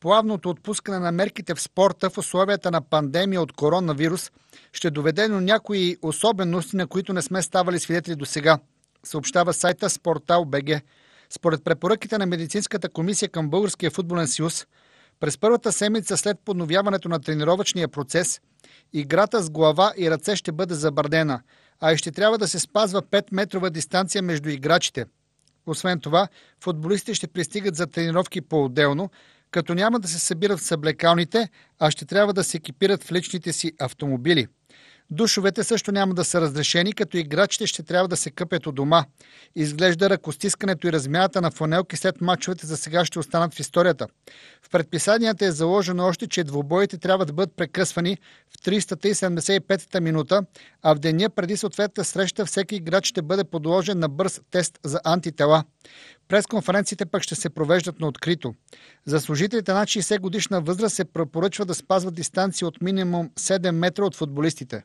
Плавното отпускане на мерките в спорта в условията на пандемия от коронавирус ще доведе до някои особености, на които не сме ставали свидетели до сега, съобщава сайта БГ. Според препоръките на Медицинската комисия към Българския футболен съюз, през първата седмица след подновяването на тренировъчния процес, играта с глава и ръце ще бъде забърдена, а и ще трябва да се спазва 5-метрова дистанция между играчите. Освен това, футболистите ще пристигат за тренировки по-отделно, като няма да се събират в съблекалните, а ще трябва да се екипират в личните си автомобили. Душовете също няма да са разрешени, като играчите ще трябва да се къпят у дома. Изглежда ръкостискането и размяната на фанелки след мачовете за сега ще останат в историята. В предписанията е заложено още, че двобоите трябва да бъдат прекъсвани в 375-та минута, а в деня преди съответната среща всеки играч ще бъде подложен на бърз тест за антитела. Пресконференците пък ще се провеждат на открито. За служителите на 60 годишна възраст се препоръчва да спазват дистанция от минимум 7 метра от футболистите.